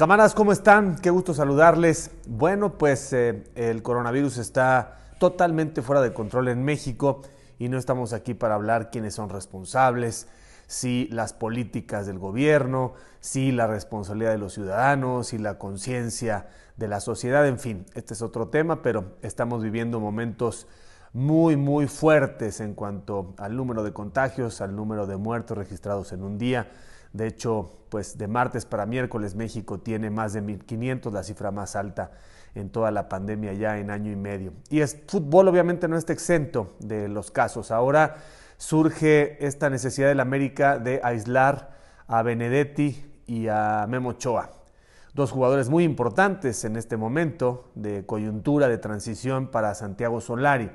Camaras, ¿cómo están? Qué gusto saludarles. Bueno, pues eh, el coronavirus está totalmente fuera de control en México y no estamos aquí para hablar quiénes son responsables, si las políticas del gobierno, si la responsabilidad de los ciudadanos, si la conciencia de la sociedad, en fin, este es otro tema, pero estamos viviendo momentos muy, muy fuertes en cuanto al número de contagios, al número de muertos registrados en un día. De hecho, pues de martes para miércoles México tiene más de 1.500, la cifra más alta en toda la pandemia ya en año y medio. Y el fútbol obviamente no está exento de los casos. Ahora surge esta necesidad de la América de aislar a Benedetti y a Memo Ochoa. Dos jugadores muy importantes en este momento de coyuntura, de transición para Santiago Solari.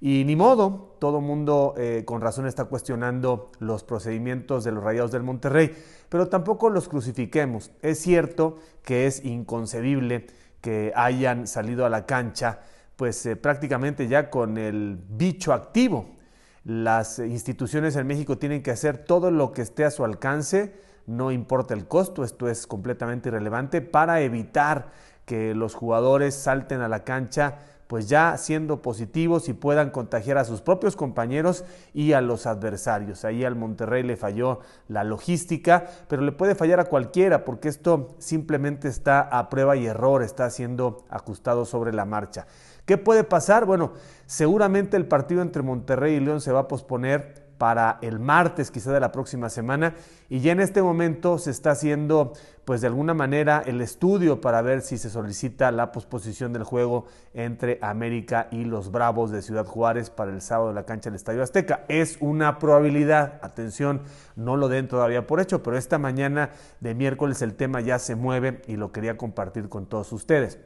Y ni modo, todo mundo eh, con razón está cuestionando los procedimientos de los Rayados del Monterrey, pero tampoco los crucifiquemos. Es cierto que es inconcebible que hayan salido a la cancha pues eh, prácticamente ya con el bicho activo. Las instituciones en México tienen que hacer todo lo que esté a su alcance, no importa el costo, esto es completamente irrelevante, para evitar que los jugadores salten a la cancha pues ya siendo positivos y puedan contagiar a sus propios compañeros y a los adversarios. Ahí al Monterrey le falló la logística, pero le puede fallar a cualquiera porque esto simplemente está a prueba y error, está siendo ajustado sobre la marcha. ¿Qué puede pasar? Bueno, seguramente el partido entre Monterrey y León se va a posponer para el martes quizá de la próxima semana y ya en este momento se está haciendo pues de alguna manera el estudio para ver si se solicita la posposición del juego entre América y los Bravos de Ciudad Juárez para el sábado de la cancha del Estadio Azteca. Es una probabilidad, atención, no lo den todavía por hecho, pero esta mañana de miércoles el tema ya se mueve y lo quería compartir con todos ustedes.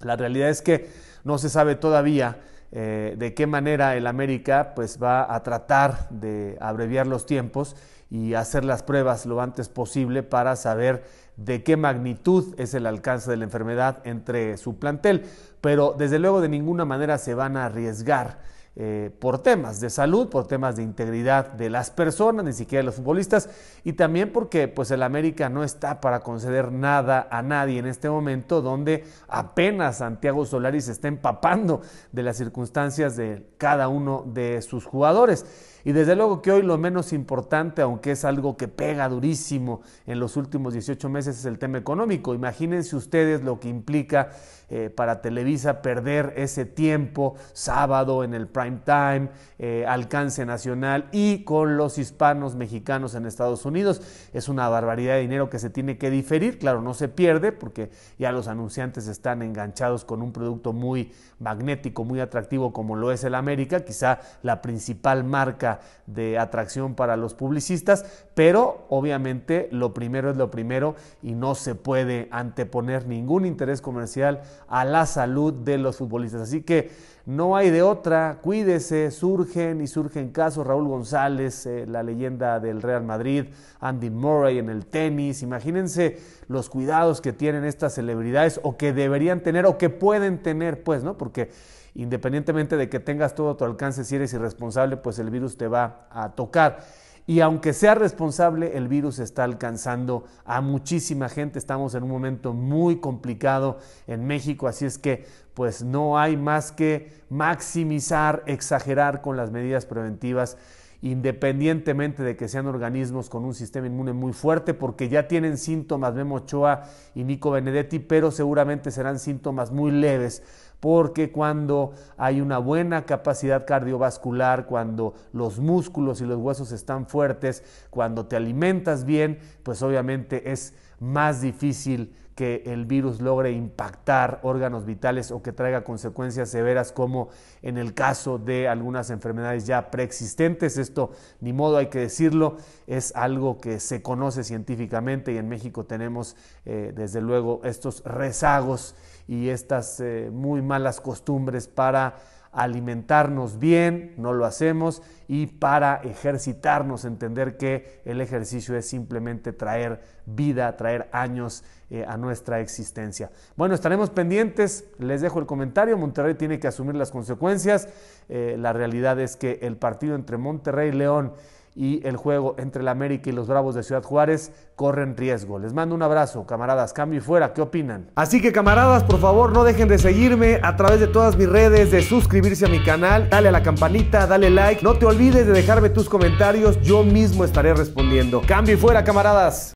La realidad es que no se sabe todavía eh, de qué manera el América pues, va a tratar de abreviar los tiempos y hacer las pruebas lo antes posible para saber de qué magnitud es el alcance de la enfermedad entre su plantel. Pero desde luego de ninguna manera se van a arriesgar eh, por temas de salud, por temas de integridad de las personas, ni siquiera de los futbolistas, y también porque pues el América no está para conceder nada a nadie en este momento, donde apenas Santiago Solari se está empapando de las circunstancias de cada uno de sus jugadores. Y desde luego que hoy lo menos importante, aunque es algo que pega durísimo en los últimos 18 meses, es el tema económico. Imagínense ustedes lo que implica eh, para Televisa perder ese tiempo sábado en el prime time, eh, alcance nacional y con los hispanos mexicanos en Estados Unidos. Es una barbaridad de dinero que se tiene que diferir. Claro, no se pierde porque ya los anunciantes están enganchados con un producto muy magnético, muy atractivo como lo es el América, quizá la principal marca de atracción para los publicistas, pero obviamente lo primero es lo primero y no se puede anteponer ningún interés comercial a la salud de los futbolistas. Así que no hay de otra, cuídese, surgen y surgen casos, Raúl González, eh, la leyenda del Real Madrid, Andy Murray en el tenis, imagínense los cuidados que tienen estas celebridades o que deberían tener o que pueden tener, pues, ¿no? Porque independientemente de que tengas todo a tu alcance, si eres irresponsable, pues el virus va a tocar. Y aunque sea responsable, el virus está alcanzando a muchísima gente. Estamos en un momento muy complicado en México, así es que pues no hay más que maximizar, exagerar con las medidas preventivas independientemente de que sean organismos con un sistema inmune muy fuerte, porque ya tienen síntomas Memo Ochoa y Nico Benedetti, pero seguramente serán síntomas muy leves porque cuando hay una buena capacidad cardiovascular, cuando los músculos y los huesos están fuertes, cuando te alimentas bien, pues obviamente es más difícil que el virus logre impactar órganos vitales o que traiga consecuencias severas como en el caso de algunas enfermedades ya preexistentes. Esto, ni modo hay que decirlo, es algo que se conoce científicamente y en México tenemos eh, desde luego estos rezagos y estas eh, muy malas costumbres para alimentarnos bien, no lo hacemos, y para ejercitarnos, entender que el ejercicio es simplemente traer vida, traer años eh, a nuestra existencia. Bueno, estaremos pendientes, les dejo el comentario, Monterrey tiene que asumir las consecuencias, eh, la realidad es que el partido entre Monterrey y León y el juego entre el América y los Bravos de Ciudad Juárez corren riesgo. Les mando un abrazo, camaradas. Cambio y fuera, ¿qué opinan? Así que, camaradas, por favor, no dejen de seguirme a través de todas mis redes, de suscribirse a mi canal, dale a la campanita, dale like. No te olvides de dejarme tus comentarios, yo mismo estaré respondiendo. Cambio y fuera, camaradas.